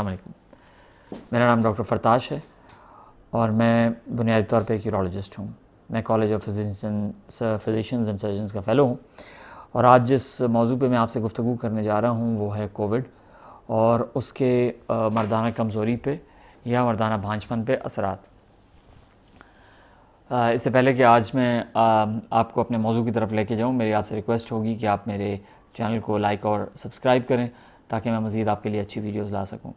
अलैक्म मेरा नाम डॉक्टर फरताश है और मैं बुनियादी तौर पर एक यूरोलॉजिस्ट हूँ मैं college of physician physicians and surgeon का फ़ेलो हूँ और आज जिस मौजू पे मैं आपसे गुफ्तु करने जा रहा हूँ वो है कोविड और उसके मर्दाना कमज़ोरी पे या मर्दाना भांजपन पे असरात इससे पहले कि आज मैं आपको अपने मौजू की तरफ लेके जाऊँ मेरी आपसे रिक्वेस्ट होगी कि आप मेरे चैनल को लाइक और सब्सक्राइब करें ताकि मैं मज़ीद आपके लिए अच्छी वीडियोज़ ला सकूँ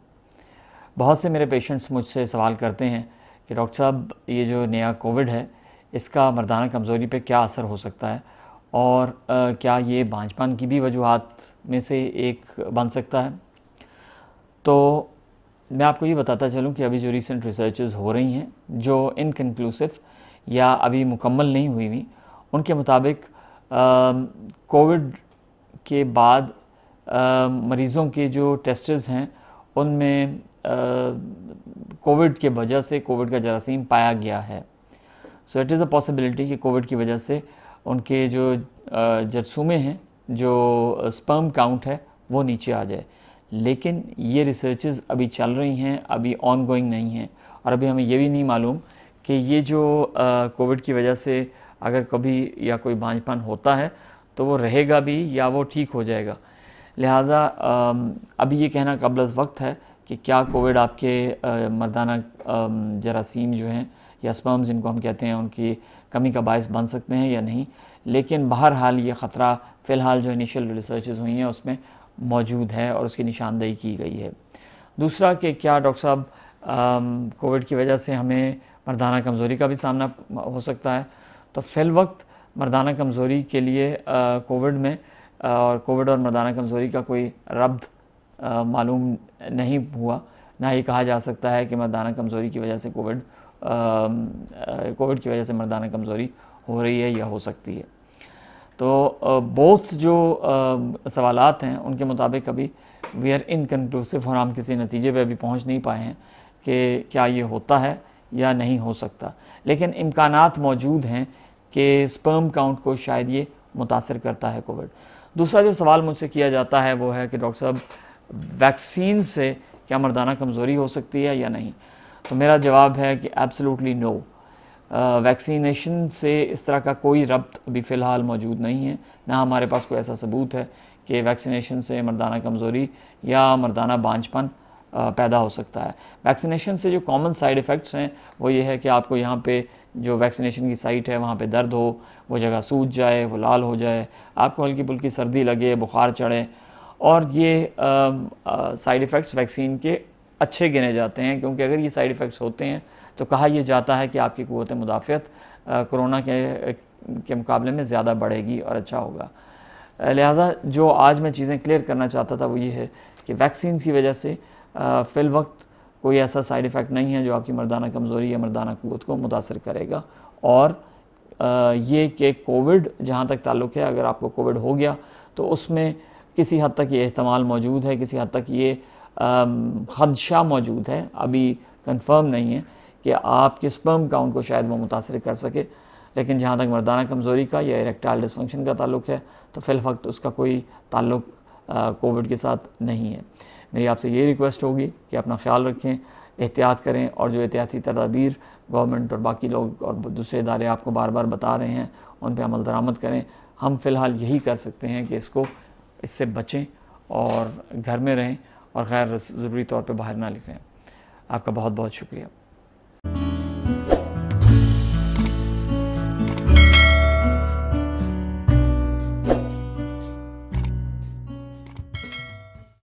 बहुत से मेरे पेशेंट्स मुझसे सवाल करते हैं कि डॉक्टर साहब ये जो नया कोविड है इसका मर्दाना कमज़ोरी पे क्या असर हो सकता है और आ, क्या ये बांझपान की भी वजूहत में से एक बन सकता है तो मैं आपको ये बताता चलूँ कि अभी जो रिसेंट रिसर्चेज हो रही हैं जो इनकनकलूसिव या अभी मुकम्मल नहीं हुई हुई उनके मुताबिक कोविड के बाद आ, मरीज़ों के जो टेस्टेज हैं उनमें कोविड के वजह से कोविड का जरासीम पाया गया है so it is a possibility कि कोविड की वजह से उनके जो जरसूमे हैं जो स्पर्म काउंट है वो नीचे आ जाए लेकिन ये रिसर्चेज अभी चल रही हैं अभी ऑन गोइंग नहीं हैं और अभी हमें ये भी नहीं मालूम कि ये जो कोविड की वजह से अगर कभी या कोई बांझपान होता है तो वो रहेगा भी या वो ठीक हो जाएगा लिहाजा अभी ये कहना कबल वक्त है कि क्या कोविड आपके मर्दाना जरासीम जो हैं या स्पर्म्स जिनको हम कहते हैं उनकी कमी का बायस बन सकते हैं या नहीं लेकिन बहरहाल ये ख़तरा फ़िलहाल जो इनिशियल रिसर्चेज हुई हैं उसमें मौजूद है और उसकी निशानदेही की गई है दूसरा कि क्या डॉक्टर साहब कोविड की वजह से हमें मर्दाना कमज़ोरी का भी सामना हो सकता है तो फिल वक्त मर्दाना कमज़ोरी के लिए कोविड में और कोविड और मर्दाना कमज़ोरी का कोई रब्द मालूम नहीं हुआ ना ही कहा जा सकता है कि मर्दाना कमज़ोरी की वजह से कोविड कोविड की वजह से मर्दाना कमज़ोरी हो रही है या हो सकती है तो बहुत जो सवाल हैं उनके मुताबिक अभी वी आर इनकनक्लूसिव और हम किसी नतीजे पर अभी पहुँच नहीं पाए हैं कि क्या ये होता है या नहीं हो सकता लेकिन इम्कान मौजूद हैं कि स्पर्म काउंट को शायद ये मुतासर करता है कोविड दूसरा जो सवाल मुझसे किया जाता है वो है कि डॉक्टर साहब वैक्सीन से क्या मर्दाना कमज़ोरी हो सकती है या नहीं तो मेरा जवाब है कि एब्सोलूटली नो वैक्सीनेशन से इस तरह का कोई रब्त अभी फ़िलहाल मौजूद नहीं है ना हमारे पास कोई ऐसा सबूत है कि वैक्सीनेशन से मर्दाना कमज़ोरी या मर्दाना बांझपन पैदा हो सकता है वैक्सीनेशन से जो कॉमन साइड इफ़ेक्ट्स हैं वो ये है कि आपको यहाँ पे जो वैक्सीनेशन की साइट है वहाँ पे दर्द हो वो जगह सूज जाए वो लाल हो जाए आपको हल्की फुल्की सर्दी लगे बुखार चढ़े और ये साइड इफ़ेक्ट्स वैक्सीन के अच्छे गिने जाते हैं क्योंकि अगर ये साइड इफ़ेक्ट्स होते हैं तो कहा यह जाता है कि आपकी क़वत मुदाफ़त कोरोना के के मुकाबले में ज़्यादा बढ़ेगी और अच्छा होगा लिहाजा जो आज मैं चीज़ें क्लियर करना चाहता था वो ये है कि वैक्सीन की वजह से फ़िल वक्त कोई ऐसा साइड इफ़ेक्ट नहीं है जो आपकी मर्दाना कमज़ोरी या मर्दाना क़वत को मुतासर करेगा और ये कि कोविड जहाँ तक ताल्लुक़ है अगर आपको कोविड हो गया तो उसमें किसी हद तक ये अहतमाल मौजूद है किसी हद तक ये खदशा मौजूद है अभी कंफर्म नहीं है कि आपके स्पर्म काउंट को शायद वो मुतासर कर सके लेकिन जहाँ तक मर्दाना कमज़ोरी का या इरेक्टाइल डिसफंक्शन का ताल्लुक है तो वक्त उसका कोई ताल्लुक कोविड के साथ नहीं है मेरी आपसे ये रिक्वेस्ट होगी कि अपना ख्याल रखें एहतियात करें और जो एहतियाती तदाबीर गवर्नमेंट और बाकी लोग और दूसरे इदारे आपको बार बार बता रहे हैं उन पर अमल दरामद करें हम फ़िलहाल यही कर सकते हैं कि इसको इससे बचें और घर में रहें और खैर ज़रूरी तौर पे बाहर ना निकलें आपका बहुत बहुत शुक्रिया